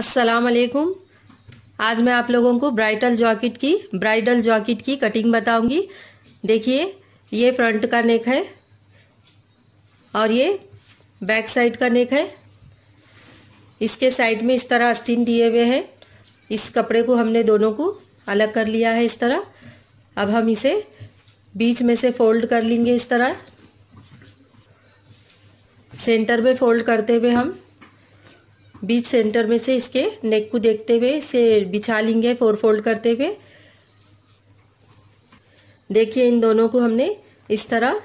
अस्सलाम वालेकुम आज मैं आप लोगों को ब्राइडल जॉकेट की ब्राइडल जॉकेट की कटिंग बताऊंगी देखिए ये फ्रंट का नेक है और ये बैक साइड का नेक है इसके साइड में इस तरह अस्तीन दिए हुए हैं इस कपड़े को हमने दोनों को अलग कर लिया है इस तरह अब हम इसे बीच में से फोल्ड कर लेंगे इस तरह सेंटर में फोल्ड करते हुए हम बीच सेंटर में से इसके नेक को देखते हुए इसे बिछा लेंगे फोर फोल्ड करते हुए देखिए इन दोनों को हमने इस तरह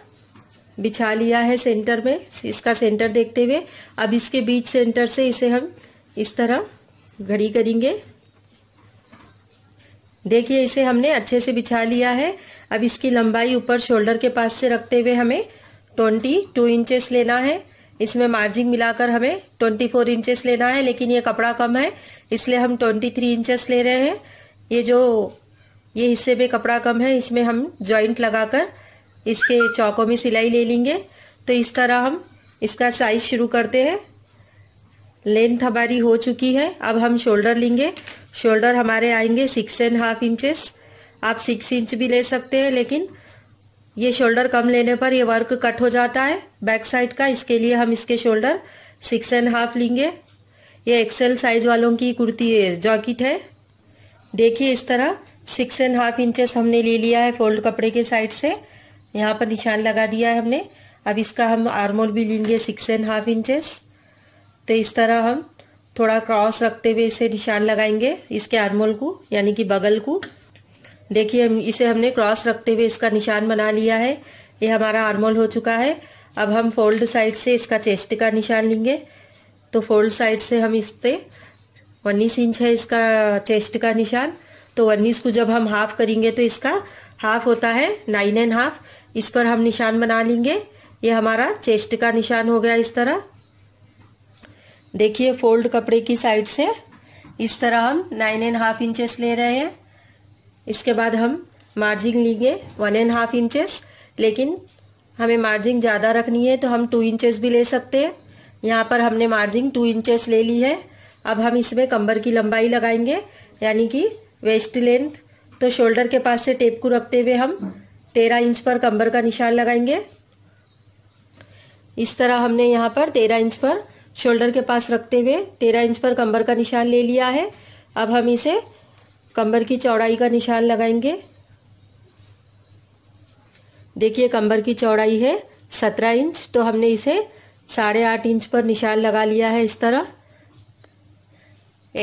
बिछा लिया है सेंटर में इसका सेंटर देखते हुए अब इसके बीच सेंटर से इसे हम इस तरह घड़ी करेंगे देखिए इसे हमने अच्छे से बिछा लिया है अब इसकी लंबाई ऊपर शोल्डर के पास से रखते हुए हमें ट्वेंटी टू इंचेस लेना है इसमें मार्जिंग मिलाकर हमें 24 इंचेस लेना है लेकिन ये कपड़ा कम है इसलिए हम 23 इंचेस ले रहे हैं ये जो ये हिस्से में कपड़ा कम है इसमें हम जॉइंट लगाकर इसके चौकों में सिलाई ले लेंगे तो इस तरह हम इसका साइज शुरू करते हैं लेंथ हमारी हो चुकी है अब हम शोल्डर लेंगे शोल्डर हमारे आएंगे सिक्स एंड हाफ इंचेस आप सिक्स इंच भी ले सकते हैं लेकिन ये शोल्डर कम लेने पर ये वर्क कट हो जाता है बैक साइड का इसके लिए हम इसके शोल्डर सिक्स एंड हाफ लेंगे ये एक्सेल साइज वालों की कुर्ती जॉकेट है देखिए इस तरह सिक्स एंड हाफ इंचेस हमने ले लिया है फोल्ड कपड़े के साइड से यहाँ पर निशान लगा दिया है हमने अब इसका हम आर्मोल भी लेंगे सिक्स एंड हाफ इंचेस तो इस तरह हम थोड़ा क्रॉस रखते हुए इसे निशान लगाएंगे इसके आर्मोल को यानी कि बगल को देखिए हम इसे हमने क्रॉस रखते हुए इसका निशान बना लिया है ये हमारा आर्मोल हो चुका है अब हम फोल्ड साइड से इसका चेस्ट का निशान लेंगे तो फोल्ड साइड से हम इस उन्नीस इंच है इसका चेस्ट का निशान तो उन्नीस को जब हम हाफ करेंगे तो इसका हाफ होता है नाइन एंड हाफ इस पर हम निशान बना लेंगे ये हमारा चेस्ट का निशान हो गया इस तरह देखिए फोल्ड कपड़े की साइड से इस तरह हम नाइन एंड हाफ इंचेस ले रहे हैं इसके बाद हम मार्जिन लेंगे वन एंड हाफ इंचेस लेकिन हमें मार्जिन ज़्यादा रखनी है तो हम टू इंचेस भी ले सकते हैं यहाँ पर हमने मार्जिन टू इंचेस ले ली है अब हम इसमें कम्बर की लंबाई लगाएंगे यानी कि वेस्ट लेंथ तो शोल्डर के पास से टेप को रखते हुए हम तेरह इंच पर कम्बर का निशान लगाएंगे इस तरह हमने यहाँ पर तेरह इंच पर शोल्डर के पास रखते हुए तेरह इंच पर कम्बर का निशान ले लिया है अब हम इसे कंबर की चौड़ाई का निशान लगाएंगे देखिए कंबर की चौड़ाई है सत्रह इंच तो हमने इसे साढ़े आठ इंच पर निशान लगा लिया है इस तरह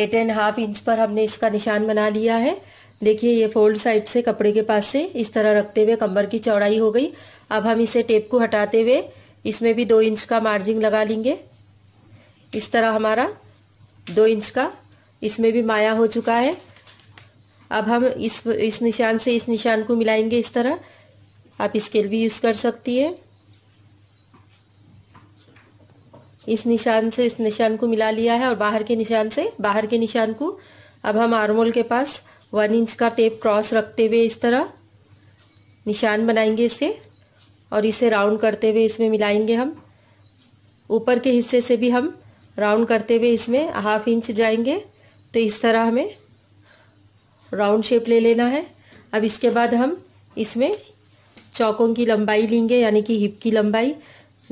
एट एंड हाफ इंच पर हमने इसका निशान बना लिया है देखिए ये फोल्ड साइड से कपड़े के पास से इस तरह रखते हुए कंबर की चौड़ाई हो गई अब हम इसे टेप को हटाते हुए इसमें भी दो इंच का मार्जिन लगा लेंगे इस तरह हमारा दो इंच का इसमें भी माया हो चुका है अब हम इस इस निशान से इस निशान को मिलाएंगे इस तरह आप स्केल भी यूज़ कर सकती है इस निशान से इस निशान को मिला लिया है और बाहर के निशान से बाहर के निशान को अब हम आर्मोल के पास वन इंच का टेप क्रॉस रखते हुए इस तरह निशान बनाएंगे इसे और इसे राउंड करते हुए इसमें मिलाएंगे हम ऊपर के हिस्से से भी हम राउंड करते हुए इसमें हाफ इंच जाएंगे तो इस तरह हमें राउंड शेप ले लेना है अब इसके बाद हम इसमें चौकों की लंबाई लेंगे यानी कि हिप की लंबाई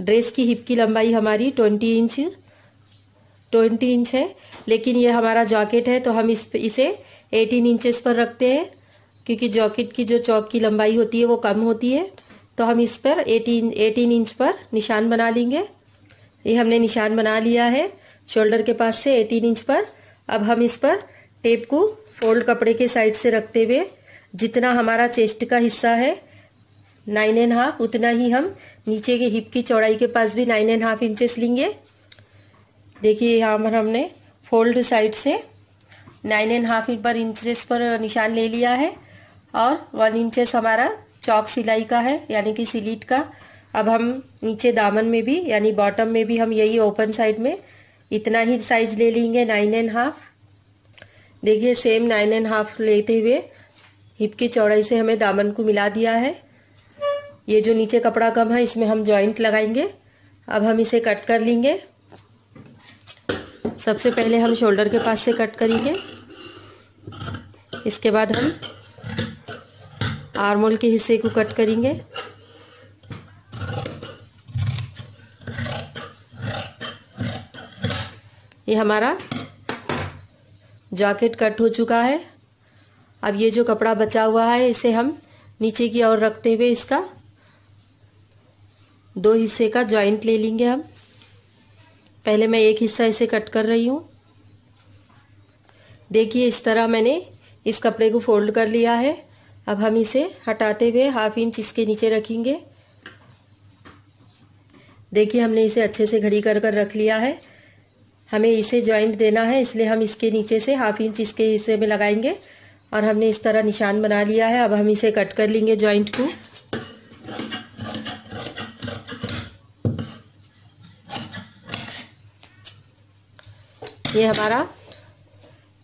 ड्रेस की हिप की लंबाई हमारी ट्वेंटी इंच ट्वेंटी इंच है लेकिन ये हमारा जॉकेट है तो हम इस इसे एटीन इंचेस पर रखते हैं क्योंकि जॉकेट की जो चौक की लंबाई होती है वो कम होती है तो हम इस पर एटीन एटीन इंच पर निशान बना लेंगे ये हमने निशान बना लिया है शोल्डर के पास से एटीन इंच पर अब हम इस पर टेप को फोल्ड कपड़े के साइड से रखते हुए जितना हमारा चेस्ट का हिस्सा है नाइन एंड हाफ उतना ही हम नीचे के हिप की चौड़ाई के पास भी नाइन एंड हाफ इंचेस लेंगे देखिए यहाँ पर हमने फोल्ड साइड से नाइन एंड हाफ पर इंचेस पर निशान ले लिया है और वन इंचेस हमारा चौक सिलाई का है यानी कि सिलीट का अब हम नीचे दामन में भी यानी बॉटम में भी हम यही ओपन साइड में इतना ही साइज ले लेंगे नाइन एंड हाफ देखिए सेम नाइन एंड हाफ लेते हुए हिप की चौड़ाई से हमें दामन को मिला दिया है ये जो नीचे कपड़ा कम है इसमें हम जॉइंट लगाएंगे अब हम इसे कट कर लेंगे सबसे पहले हम शोल्डर के पास से कट करेंगे इसके बाद हम आर्मोल के हिस्से को कट करेंगे ये हमारा जैकेट कट हो चुका है अब ये जो कपड़ा बचा हुआ है इसे हम नीचे की ओर रखते हुए इसका दो हिस्से का जॉइंट ले लेंगे हम पहले मैं एक हिस्सा इसे कट कर रही हूँ देखिए इस तरह मैंने इस कपड़े को फोल्ड कर लिया है अब हम इसे हटाते हुए हाफ इंच इसके नीचे रखेंगे देखिए हमने इसे अच्छे से घड़ी कर कर रख लिया है हमें इसे ज्वाइंट देना है इसलिए हम इसके नीचे से हाफ इंच इसके हिस्से में लगाएंगे और हमने इस तरह निशान बना लिया है अब हम इसे कट कर लेंगे ज्वाइंट को ये हमारा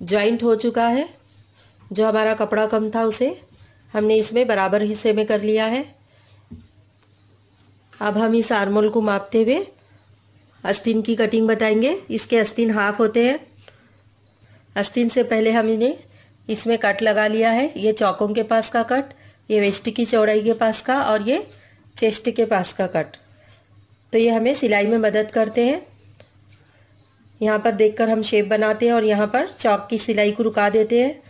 ज्वाइंट हो चुका है जो हमारा कपड़ा कम था उसे हमने इसमें बराबर हिस्से में कर लिया है अब हम इस आर्मोल को मापते हुए अस्तिन की कटिंग बताएंगे इसके अस्तिन हाफ होते हैं अस्तिन से पहले हमने इसमें कट लगा लिया है ये चौकों के पास का कट ये वेस्ट की चौड़ाई के पास का और ये चेस्ट के पास का कट तो ये हमें सिलाई में मदद करते हैं यहाँ पर देखकर हम शेप बनाते हैं और यहाँ पर चौक की सिलाई को रुका देते हैं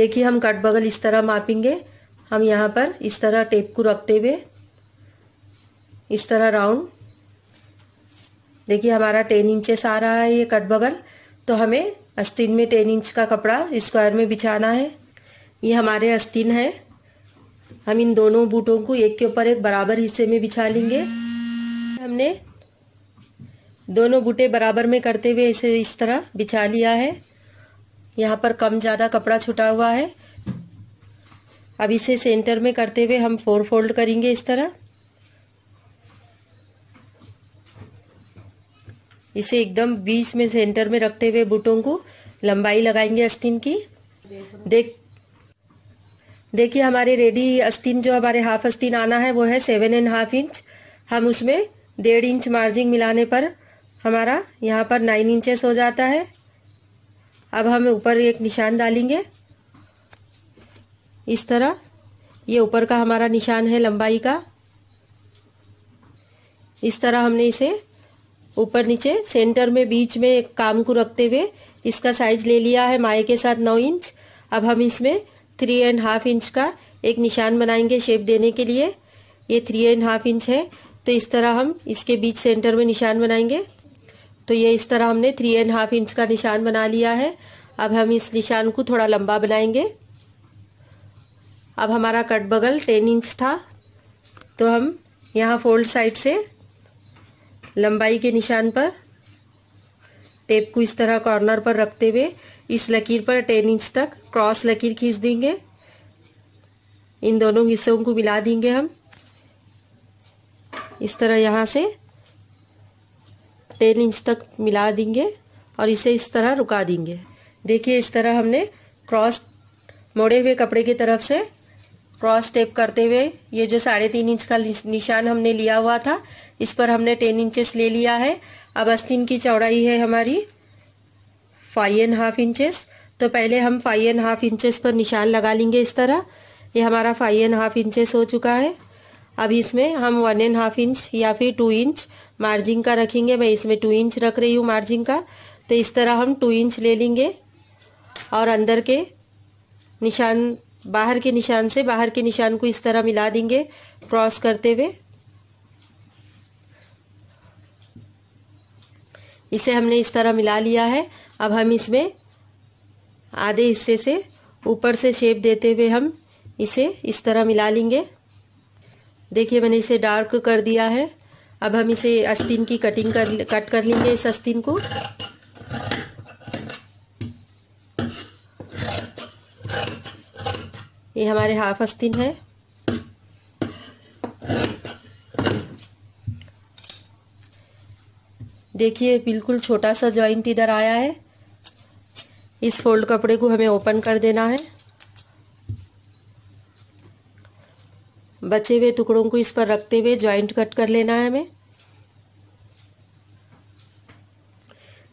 देखिए हम कट बगल इस तरह मापेंगे हम यहाँ पर इस तरह टेप को रखते हुए इस तरह राउंड देखिए हमारा टेन इंचेस आ रहा है ये कट बगल तो हमें अस्तिन में टेन इंच का कपड़ा स्क्वायर में बिछाना है ये हमारे अस्तिन है हम इन दोनों बूटों को एक के ऊपर एक बराबर हिस्से में बिछा लेंगे हमने दोनों बूटे बराबर में करते हुए इसे इस तरह बिछा लिया है यहाँ पर कम ज़्यादा कपड़ा छुटा हुआ है अब इसे सेंटर में करते हुए हम फोर फोल्ड करेंगे इस तरह इसे एकदम बीच में सेंटर में रखते हुए बूटों को लंबाई लगाएंगे अस्तीन की देख देखिए हमारे रेडी अस्तीन जो हमारे हाफ अस्तीन आना है वो है सेवन एंड हाफ इंच हम उसमें डेढ़ इंच मार्जिन मिलाने पर हमारा यहाँ पर नाइन इंचेस हो जाता है अब हम ऊपर एक निशान डालेंगे इस तरह ये ऊपर का हमारा निशान है लंबाई का इस तरह हमने इसे ऊपर नीचे सेंटर में बीच में काम को रखते हुए इसका साइज ले लिया है माए के साथ नौ इंच अब हम इसमें थ्री एंड हाफ इंच का एक निशान बनाएंगे शेप देने के लिए ये थ्री एंड हाफ इंच है तो इस तरह हम इसके बीच सेंटर में निशान बनाएंगे तो ये इस तरह हमने थ्री एंड हाफ इंच का निशान बना लिया है अब हम इस निशान को थोड़ा लंबा बनाएंगे अब हमारा कट बगल टेन इंच था तो हम यहाँ फोल्ड साइड से लंबाई के निशान पर टेप को इस तरह कॉर्नर पर रखते हुए इस लकीर पर टेन इंच तक क्रॉस लकीर खींच देंगे इन दोनों हिस्सों को मिला देंगे हम इस तरह यहाँ से टेन इंच तक मिला देंगे और इसे इस तरह रुका देंगे देखिए इस तरह हमने क्रॉस मोड़े हुए कपड़े की तरफ से क्रॉस स्टेप करते हुए ये जो साढ़े तीन इंच का निशान हमने लिया हुआ था इस पर हमने टेन इंचेस ले लिया है अब अस्तीन की चौड़ाई है हमारी फाइव एंड हाफ इंचेस तो पहले हम फाइव एंड हाफ इंचेस पर निशान लगा लेंगे इस तरह ये हमारा फाइव एंड हाफ इंचेस हो चुका है अब इसमें हम वन एंड हाफ इंच या फिर टू इंच मार्जिन का रखेंगे मैं इसमें टू इंच रख रही हूँ मार्जिन का तो इस तरह हम टू इंच ले लेंगे और अंदर के निशान बाहर के निशान से बाहर के निशान को इस तरह मिला देंगे क्रॉस करते हुए इसे हमने इस तरह मिला लिया है अब हम इसमें आधे हिस्से से ऊपर से शेप देते हुए हम इसे इस तरह मिला लेंगे देखिए मैंने इसे डार्क कर दिया है अब हम इसे अस्तिन की कटिंग कर कट कर लेंगे इस आस्तीन को ये हमारे हाफ आस्तीन है देखिए बिल्कुल छोटा सा जॉइंट इधर आया है इस फोल्ड कपड़े को हमें ओपन कर देना है बचे हुए टुकड़ों को इस पर रखते हुए जॉइंट कट कर लेना है हमें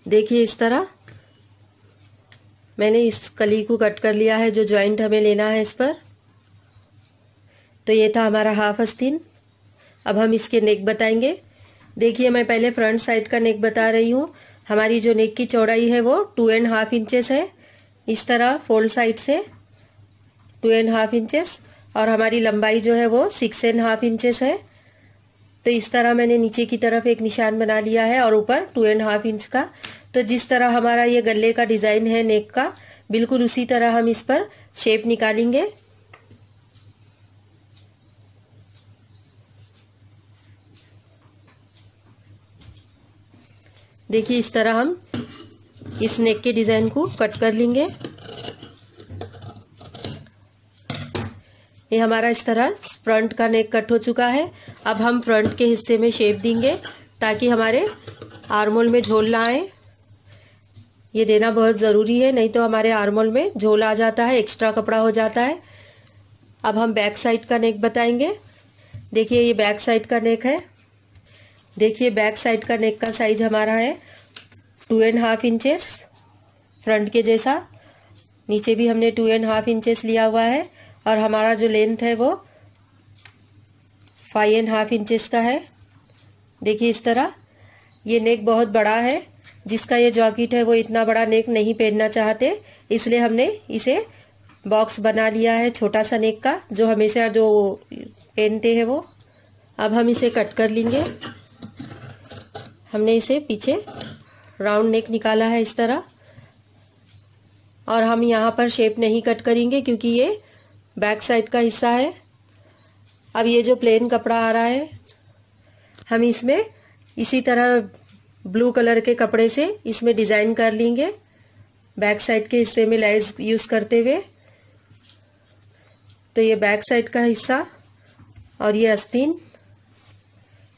देखिए इस तरह मैंने इस कली को कट कर लिया है जो ज्वाइंट हमें लेना है इस पर तो ये था हमारा हाफ आस्तीन अब हम इसके नेक बताएंगे देखिए मैं पहले फ्रंट साइड का नेक बता रही हूँ हमारी जो नेक की चौड़ाई है वो टू एंड हाफ इंचेस है इस तरह फोल्ड साइड से टू एंड हाफ इंचेस और हमारी लंबाई जो है वो सिक्स एंड हाफ इंचेस है तो इस तरह मैंने नीचे की तरफ एक निशान बना लिया है और ऊपर टू एंड हाफ इंच का तो जिस तरह हमारा ये गले का डिज़ाइन है नेक का बिल्कुल उसी तरह हम इस पर शेप निकालेंगे देखिए इस तरह हम इस नेक के डिज़ाइन को कट कर लेंगे ये हमारा इस तरह फ्रंट का नेक कट हो चुका है अब हम फ्रंट के हिस्से में शेप देंगे ताकि हमारे आर्मोल में झोल ना आए ये देना बहुत ज़रूरी है नहीं तो हमारे आर्मोल में झोल आ जाता है एक्स्ट्रा कपड़ा हो जाता है अब हम बैक साइड का नेक बताएंगे देखिए ये बैक साइड का नेक है देखिए बैक साइड का नेक का साइज हमारा है two and half inches front के जैसा नीचे भी हमने टू एंड हाफ इंचेस लिया हुआ है और हमारा जो लेंथ है वो फाइव एंड हाफ इंचेस का है देखिए इस तरह ये नेक बहुत बड़ा है जिसका ये जॉकेट है वो इतना बड़ा नेक नहीं पहनना चाहते इसलिए हमने इसे बॉक्स बना लिया है छोटा सा नेक का जो हमेशा जो पहनते हैं वो अब हम इसे कट कर लेंगे हमने इसे पीछे राउंड नेक निकाला है इस तरह और हम यहाँ पर शेप नहीं कट करेंगे क्योंकि ये बैक साइड का हिस्सा है अब ये जो प्लेन कपड़ा आ रहा है हम इसमें इसी तरह ब्लू कलर के कपड़े से इसमें डिज़ाइन कर लेंगे बैक साइड के हिस्से में लाइज यूज़ करते हुए तो ये बैक साइड का हिस्सा और ये अस्तीन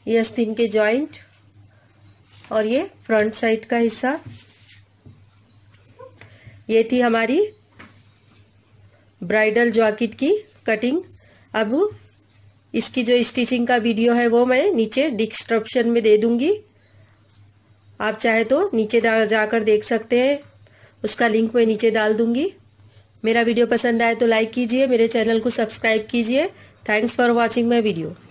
ये अस्तीन के जॉइंट और ये फ्रंट साइड का हिस्सा ये थी हमारी ब्राइडल जॉकेट की कटिंग अब इसकी जो स्टिचिंग का वीडियो है वो मैं नीचे डिस्क्रिप्शन में दे दूंगी आप चाहे तो नीचे जाकर देख सकते हैं उसका लिंक मैं नीचे डाल दूँगी मेरा वीडियो पसंद आए तो लाइक कीजिए मेरे चैनल को सब्सक्राइब कीजिए thanks for watching my video